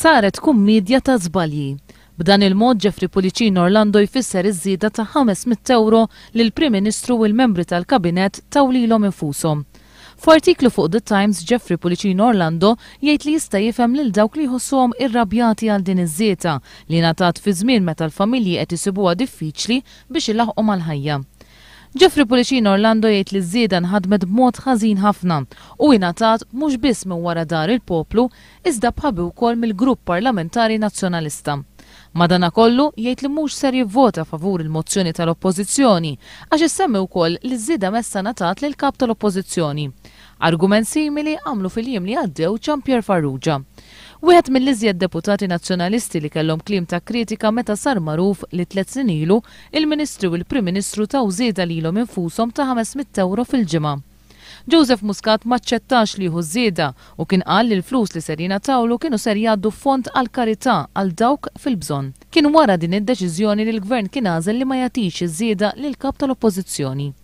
saret kummidja ta' żbalji. B'dan il-mod Jeffrey Policin Orlando jfisser iż-żieda ta' 500 euro lil prim Ministru u l-membri tal-Kabinet tawlilhom infushom. F'artiklu fuq The Times Jeffrey Policin Orlando jgħid li jista' jifhem lil dawk li jħossuhom irrabjati għal din iż-żieta li ngħatat fi żmien meta l-familji qed isibuha diffiċli biex ilaħqu mal-ħajja. Ġifri Pulicino Orlando jgħid li żieda nħadmet b'mod ħażin ħafna u ingħatat mhux biss minn wara dar il-poplu iżda bħabi wkoll mill-Grupp Parlamentari Nazzjonalista. Madana kollu jgħid li mhux ser jivvota favur il-mozzjoni tal-Oppożizzjoni għax issemmi wkoll li żieda messa ngħatat lil kap tal-Oppożizzjoni. Argument simili għamlu fil-jiem li għaddew ċampier Farrugia. Wieħed mill-iżjed deputati nazzjonalisti li kellhom klim ta' kritika meta sar magħruf li tliet snin ilu il-Ministru u l-Prim Ministru taw żieda lilhom infushom ta' 500 euro fil-ġimgħa. Joseph Muscat ma ċċettax li jħu żieda u kien qal li l-flus li ser tawlu kienu ser jgħaddu fond għal karità għal dawk fil-bżonn. Kien wara din id-deċiżjoni li l-gvern kien għażel li ma jagħtix iż-żieda lil kap tal-Oppożizzjoni.